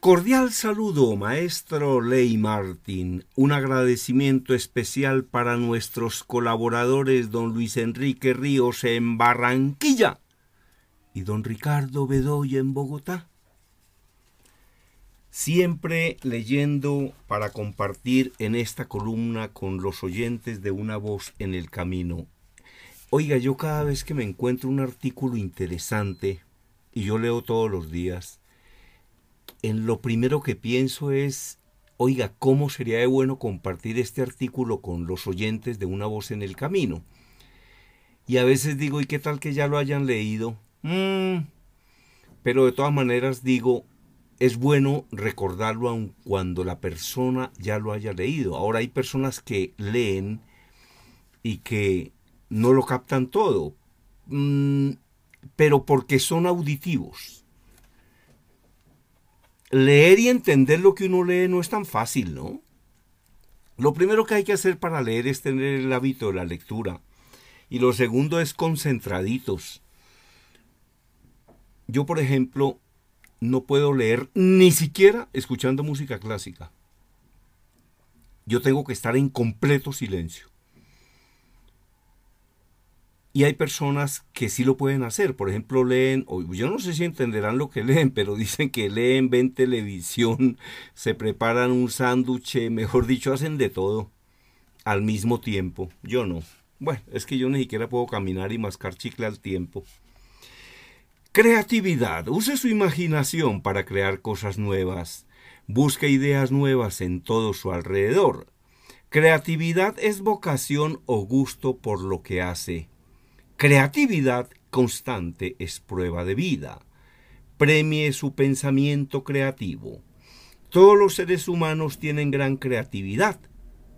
Cordial saludo, maestro Ley Martín. Un agradecimiento especial para nuestros colaboradores don Luis Enrique Ríos en Barranquilla y don Ricardo Bedoya en Bogotá. Siempre leyendo para compartir en esta columna con los oyentes de Una voz en el camino. Oiga, yo cada vez que me encuentro un artículo interesante, y yo leo todos los días, en lo primero que pienso es, oiga, ¿cómo sería de bueno compartir este artículo con los oyentes de Una voz en el camino? Y a veces digo, ¿y qué tal que ya lo hayan leído? Mm, pero de todas maneras digo, es bueno recordarlo aun cuando la persona ya lo haya leído. Ahora hay personas que leen y que no lo captan todo, mm, pero porque son auditivos leer y entender lo que uno lee no es tan fácil, ¿no? Lo primero que hay que hacer para leer es tener el hábito de la lectura. Y lo segundo es concentraditos. Yo, por ejemplo, no puedo leer ni siquiera escuchando música clásica. Yo tengo que estar en completo silencio. Y hay personas que sí lo pueden hacer. Por ejemplo, leen, o yo no sé si entenderán lo que leen, pero dicen que leen, ven televisión, se preparan un sándwich, eh, mejor dicho, hacen de todo al mismo tiempo. Yo no. Bueno, es que yo ni siquiera puedo caminar y mascar chicle al tiempo. Creatividad. Use su imaginación para crear cosas nuevas. Busca ideas nuevas en todo su alrededor. Creatividad es vocación o gusto por lo que hace. Creatividad constante es prueba de vida. Premie su pensamiento creativo. Todos los seres humanos tienen gran creatividad,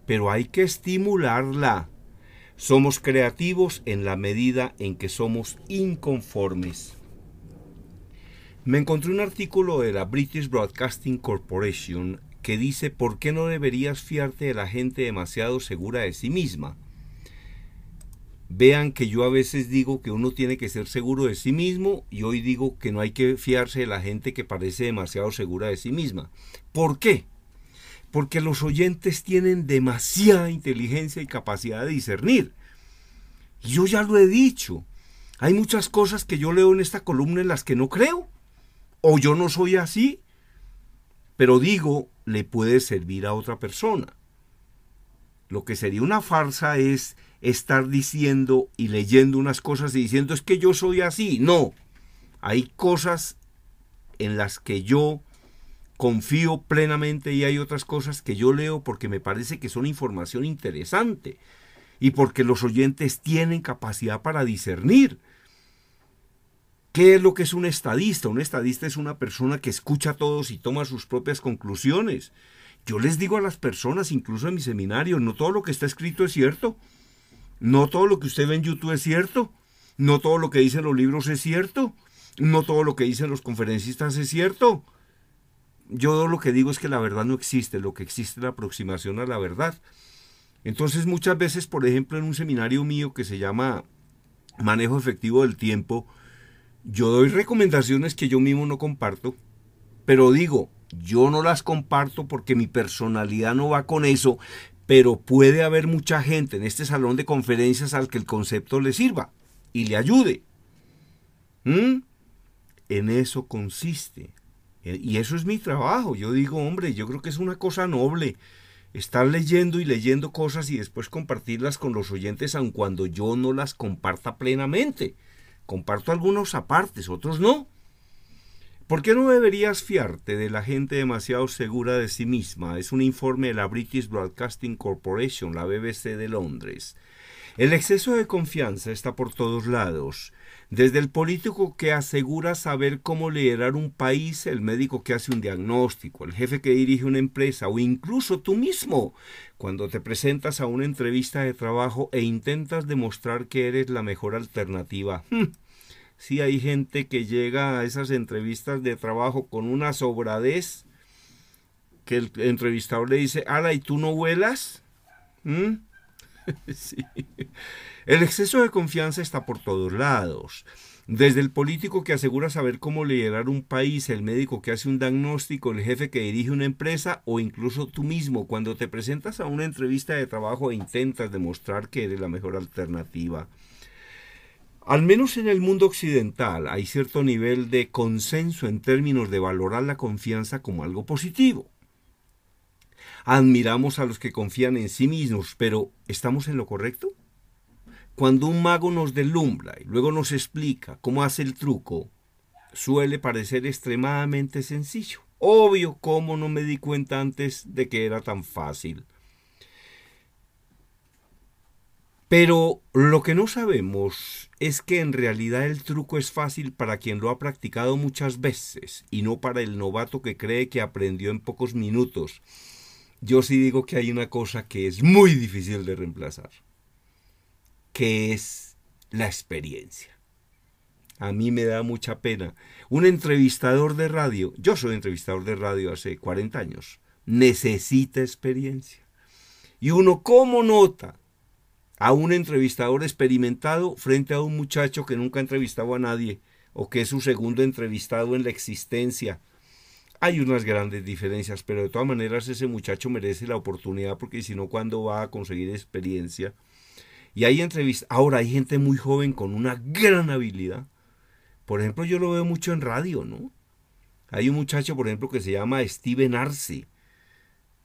pero hay que estimularla. Somos creativos en la medida en que somos inconformes. Me encontré un artículo de la British Broadcasting Corporation que dice por qué no deberías fiarte de la gente demasiado segura de sí misma. Vean que yo a veces digo que uno tiene que ser seguro de sí mismo y hoy digo que no hay que fiarse de la gente que parece demasiado segura de sí misma. ¿Por qué? Porque los oyentes tienen demasiada inteligencia y capacidad de discernir. Y Yo ya lo he dicho. Hay muchas cosas que yo leo en esta columna en las que no creo. O yo no soy así. Pero digo, le puede servir a otra persona. Lo que sería una farsa es estar diciendo y leyendo unas cosas y diciendo es que yo soy así. No, hay cosas en las que yo confío plenamente y hay otras cosas que yo leo porque me parece que son información interesante y porque los oyentes tienen capacidad para discernir. ¿Qué es lo que es un estadista? Un estadista es una persona que escucha a todos y toma sus propias conclusiones. Yo les digo a las personas, incluso en mi seminario, no todo lo que está escrito es cierto. No todo lo que usted ve en YouTube es cierto. No todo lo que dicen los libros es cierto. No todo lo que dicen los conferencistas es cierto. Yo lo que digo es que la verdad no existe. Lo que existe es la aproximación a la verdad. Entonces muchas veces, por ejemplo, en un seminario mío que se llama Manejo Efectivo del Tiempo, yo doy recomendaciones que yo mismo no comparto, pero digo, yo no las comparto porque mi personalidad no va con eso, pero puede haber mucha gente en este salón de conferencias al que el concepto le sirva y le ayude. ¿Mm? En eso consiste. Eh, y eso es mi trabajo. Yo digo, hombre, yo creo que es una cosa noble estar leyendo y leyendo cosas y después compartirlas con los oyentes aun cuando yo no las comparta plenamente. Comparto algunos apartes, otros no. ¿Por qué no deberías fiarte de la gente demasiado segura de sí misma? Es un informe de la British Broadcasting Corporation, la BBC de Londres. El exceso de confianza está por todos lados. Desde el político que asegura saber cómo liderar un país, el médico que hace un diagnóstico, el jefe que dirige una empresa o incluso tú mismo, cuando te presentas a una entrevista de trabajo e intentas demostrar que eres la mejor alternativa. Hmm. Sí hay gente que llega a esas entrevistas de trabajo con una sobradez que el entrevistador le dice, ala, ¿y tú no vuelas? ¿Mm? sí. El exceso de confianza está por todos lados. Desde el político que asegura saber cómo liderar un país, el médico que hace un diagnóstico, el jefe que dirige una empresa o incluso tú mismo cuando te presentas a una entrevista de trabajo e intentas demostrar que eres la mejor alternativa. Al menos en el mundo occidental hay cierto nivel de consenso en términos de valorar la confianza como algo positivo. Admiramos a los que confían en sí mismos, pero ¿estamos en lo correcto? Cuando un mago nos deslumbra y luego nos explica cómo hace el truco, suele parecer extremadamente sencillo. Obvio, cómo no me di cuenta antes de que era tan fácil. Pero lo que no sabemos es que en realidad el truco es fácil para quien lo ha practicado muchas veces y no para el novato que cree que aprendió en pocos minutos. Yo sí digo que hay una cosa que es muy difícil de reemplazar, que es la experiencia. A mí me da mucha pena. Un entrevistador de radio, yo soy entrevistador de radio hace 40 años, necesita experiencia. Y uno, ¿cómo nota? a un entrevistador experimentado frente a un muchacho que nunca ha entrevistado a nadie o que es su segundo entrevistado en la existencia. Hay unas grandes diferencias, pero de todas maneras ese muchacho merece la oportunidad porque si no, ¿cuándo va a conseguir experiencia? Y hay entrevistas, ahora hay gente muy joven con una gran habilidad. Por ejemplo, yo lo veo mucho en radio, ¿no? Hay un muchacho, por ejemplo, que se llama Steven Arce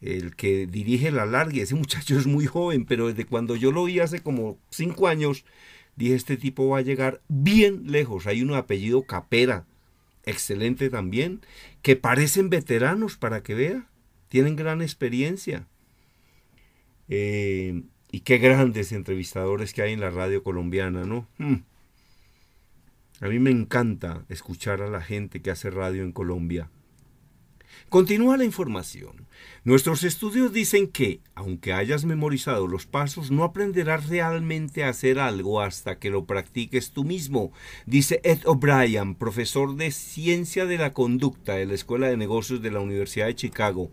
el que dirige la larga. Ese muchacho es muy joven, pero desde cuando yo lo vi hace como cinco años, dije, este tipo va a llegar bien lejos. Hay un apellido Capera, excelente también, que parecen veteranos para que vea. Tienen gran experiencia. Eh, y qué grandes entrevistadores que hay en la radio colombiana, ¿no? Hmm. A mí me encanta escuchar a la gente que hace radio en Colombia. Continúa la información. Nuestros estudios dicen que, aunque hayas memorizado los pasos, no aprenderás realmente a hacer algo hasta que lo practiques tú mismo, dice Ed O'Brien, profesor de Ciencia de la Conducta de la Escuela de Negocios de la Universidad de Chicago.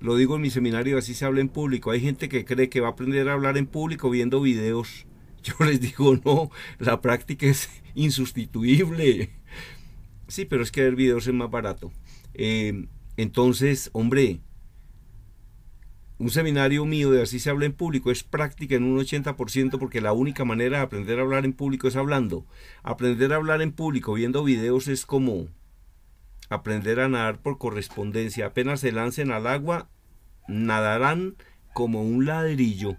Lo digo en mi seminario, así se habla en público. Hay gente que cree que va a aprender a hablar en público viendo videos. Yo les digo, no, la práctica es insustituible. Sí, pero es que ver videos es más barato. Em, entonces, hombre, un seminario mío de así se habla en público es práctica en un 80% porque la única manera de aprender a hablar en público es hablando. Aprender a hablar en público viendo videos es como aprender a nadar por correspondencia. Apenas se lancen al agua, nadarán como un ladrillo.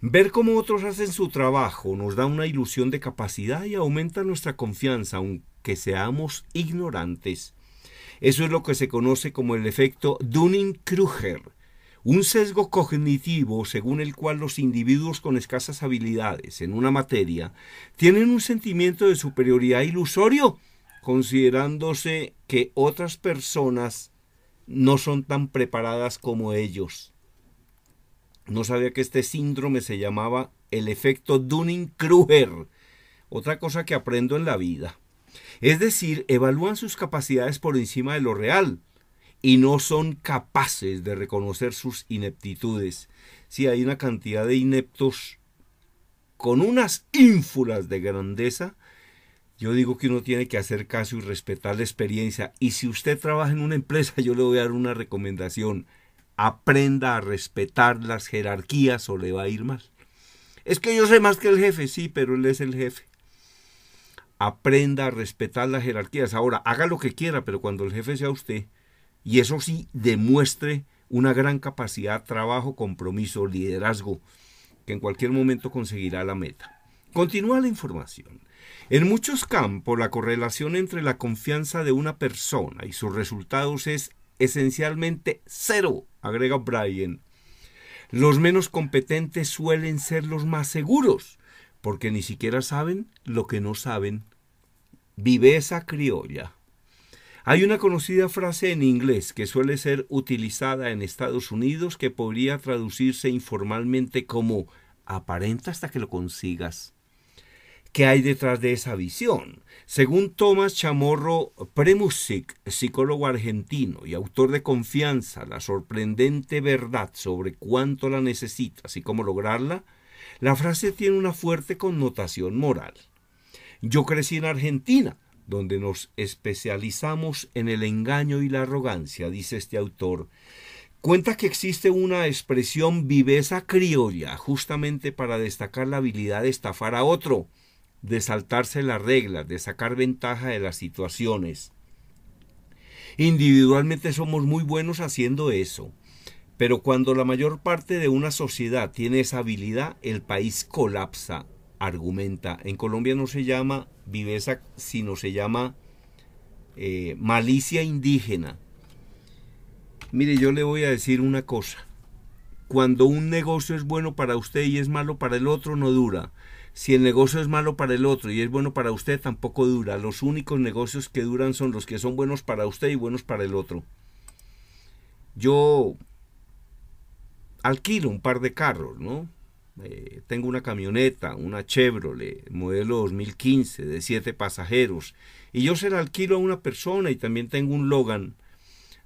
Ver cómo otros hacen su trabajo nos da una ilusión de capacidad y aumenta nuestra confianza, aunque seamos ignorantes. Eso es lo que se conoce como el efecto Dunning-Kruger, un sesgo cognitivo según el cual los individuos con escasas habilidades en una materia tienen un sentimiento de superioridad ilusorio, considerándose que otras personas no son tan preparadas como ellos. No sabía que este síndrome se llamaba el efecto Dunning-Kruger, otra cosa que aprendo en la vida. Es decir, evalúan sus capacidades por encima de lo real y no son capaces de reconocer sus ineptitudes. Si hay una cantidad de ineptos con unas ínfulas de grandeza, yo digo que uno tiene que hacer caso y respetar la experiencia. Y si usted trabaja en una empresa, yo le voy a dar una recomendación. Aprenda a respetar las jerarquías o le va a ir mal. Es que yo sé más que el jefe, sí, pero él es el jefe aprenda a respetar las jerarquías. Ahora, haga lo que quiera, pero cuando el jefe sea usted, y eso sí, demuestre una gran capacidad, trabajo, compromiso, liderazgo, que en cualquier momento conseguirá la meta. Continúa la información. En muchos campos, la correlación entre la confianza de una persona y sus resultados es esencialmente cero, agrega Brian. Los menos competentes suelen ser los más seguros, porque ni siquiera saben lo que no saben viveza criolla. Hay una conocida frase en inglés que suele ser utilizada en Estados Unidos que podría traducirse informalmente como aparenta hasta que lo consigas. ¿Qué hay detrás de esa visión? Según Tomás Chamorro Premusic, psicólogo argentino y autor de Confianza, la sorprendente verdad sobre cuánto la necesitas y cómo lograrla, la frase tiene una fuerte connotación moral. Yo crecí en Argentina, donde nos especializamos en el engaño y la arrogancia, dice este autor. Cuenta que existe una expresión viveza criolla, justamente para destacar la habilidad de estafar a otro, de saltarse las reglas, de sacar ventaja de las situaciones. Individualmente somos muy buenos haciendo eso, pero cuando la mayor parte de una sociedad tiene esa habilidad, el país colapsa argumenta. En Colombia no se llama viveza, sino se llama eh, malicia indígena. Mire, yo le voy a decir una cosa. Cuando un negocio es bueno para usted y es malo para el otro, no dura. Si el negocio es malo para el otro y es bueno para usted, tampoco dura. Los únicos negocios que duran son los que son buenos para usted y buenos para el otro. Yo alquilo un par de carros, ¿no? Eh, tengo una camioneta, una Chevrolet, modelo 2015, de 7 pasajeros, y yo se la alquilo a una persona y también tengo un Logan,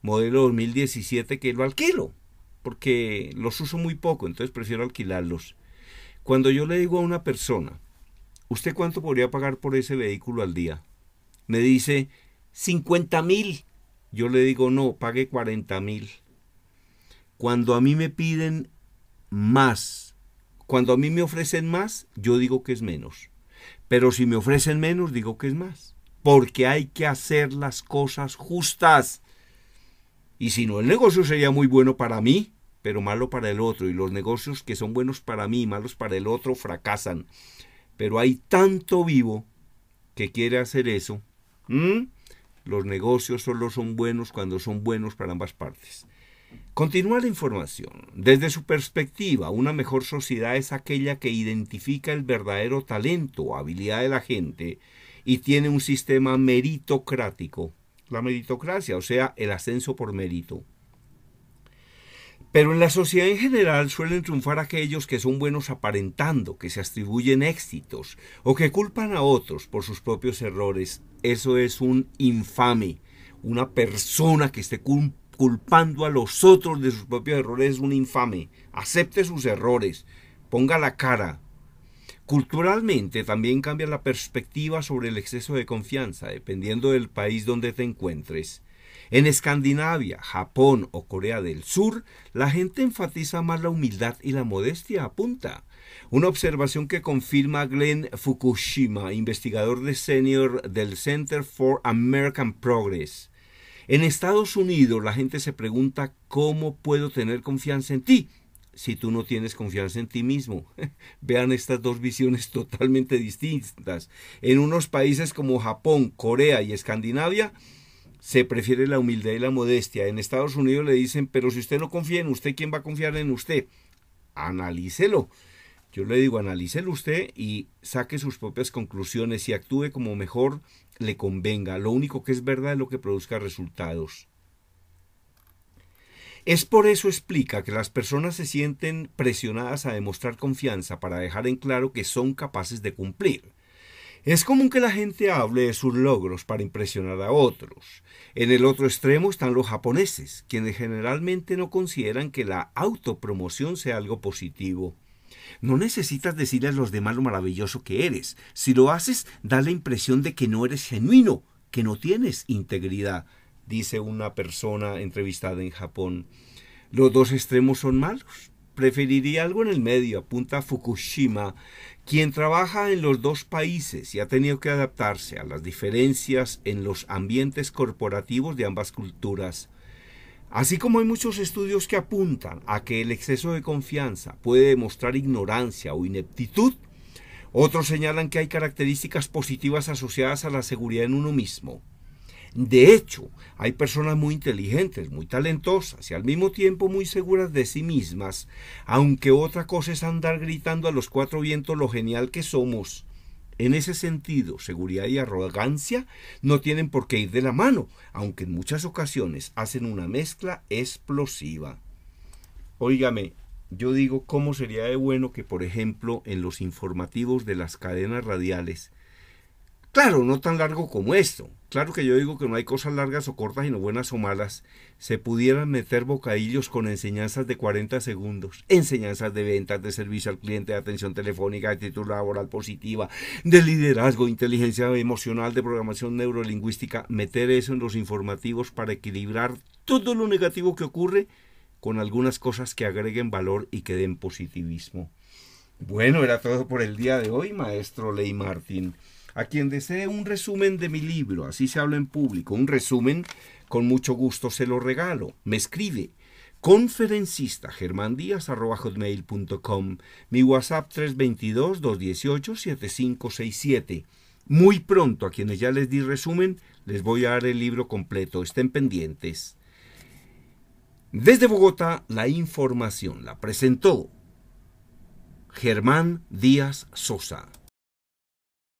modelo 2017, que lo alquilo, porque los uso muy poco, entonces prefiero alquilarlos. Cuando yo le digo a una persona, ¿usted cuánto podría pagar por ese vehículo al día? Me dice, 50 mil. Yo le digo, no, pague 40 mil. Cuando a mí me piden más, cuando a mí me ofrecen más, yo digo que es menos. Pero si me ofrecen menos, digo que es más. Porque hay que hacer las cosas justas. Y si no, el negocio sería muy bueno para mí, pero malo para el otro. Y los negocios que son buenos para mí, y malos para el otro, fracasan. Pero hay tanto vivo que quiere hacer eso. Los negocios solo son buenos cuando son buenos para ambas partes. Continúa la información. Desde su perspectiva, una mejor sociedad es aquella que identifica el verdadero talento o habilidad de la gente y tiene un sistema meritocrático. La meritocracia, o sea, el ascenso por mérito. Pero en la sociedad en general suelen triunfar aquellos que son buenos aparentando, que se atribuyen éxitos o que culpan a otros por sus propios errores. Eso es un infame, una persona que se culpando culpando a los otros de sus propios errores es un infame. Acepte sus errores, ponga la cara. Culturalmente también cambia la perspectiva sobre el exceso de confianza, dependiendo del país donde te encuentres. En Escandinavia, Japón o Corea del Sur, la gente enfatiza más la humildad y la modestia, apunta. Una observación que confirma Glenn Fukushima, investigador de senior del Center for American Progress. En Estados Unidos la gente se pregunta cómo puedo tener confianza en ti si tú no tienes confianza en ti mismo. Vean estas dos visiones totalmente distintas. En unos países como Japón, Corea y Escandinavia, se prefiere la humildad y la modestia. En Estados Unidos le dicen, pero si usted no confía en usted, ¿quién va a confiar en usted? Analícelo. Yo le digo, analícelo usted y saque sus propias conclusiones y actúe como mejor le convenga. Lo único que es verdad es lo que produzca resultados. Es por eso explica que las personas se sienten presionadas a demostrar confianza para dejar en claro que son capaces de cumplir. Es común que la gente hable de sus logros para impresionar a otros. En el otro extremo están los japoneses, quienes generalmente no consideran que la autopromoción sea algo positivo. No necesitas decirle a los demás lo maravilloso que eres. Si lo haces, da la impresión de que no eres genuino, que no tienes integridad, dice una persona entrevistada en Japón. Los dos extremos son malos. Preferiría algo en el medio, apunta Fukushima, quien trabaja en los dos países y ha tenido que adaptarse a las diferencias en los ambientes corporativos de ambas culturas. Así como hay muchos estudios que apuntan a que el exceso de confianza puede demostrar ignorancia o ineptitud, otros señalan que hay características positivas asociadas a la seguridad en uno mismo. De hecho, hay personas muy inteligentes, muy talentosas y al mismo tiempo muy seguras de sí mismas, aunque otra cosa es andar gritando a los cuatro vientos lo genial que somos en ese sentido, seguridad y arrogancia no tienen por qué ir de la mano, aunque en muchas ocasiones hacen una mezcla explosiva. Óigame, yo digo cómo sería de bueno que, por ejemplo, en los informativos de las cadenas radiales Claro, no tan largo como esto. Claro que yo digo que no hay cosas largas o cortas, sino buenas o malas. Se pudieran meter bocadillos con enseñanzas de 40 segundos, enseñanzas de ventas, de servicio al cliente, de atención telefónica, de actitud laboral positiva, de liderazgo, inteligencia emocional, de programación neurolingüística. Meter eso en los informativos para equilibrar todo lo negativo que ocurre con algunas cosas que agreguen valor y que den positivismo. Bueno, era todo por el día de hoy, maestro Ley Martín. A quien desee un resumen de mi libro, así se habla en público, un resumen, con mucho gusto se lo regalo. Me escribe conferencista mi WhatsApp 322-218-7567. Muy pronto, a quienes ya les di resumen, les voy a dar el libro completo. Estén pendientes. Desde Bogotá, la información la presentó Germán Díaz Sosa.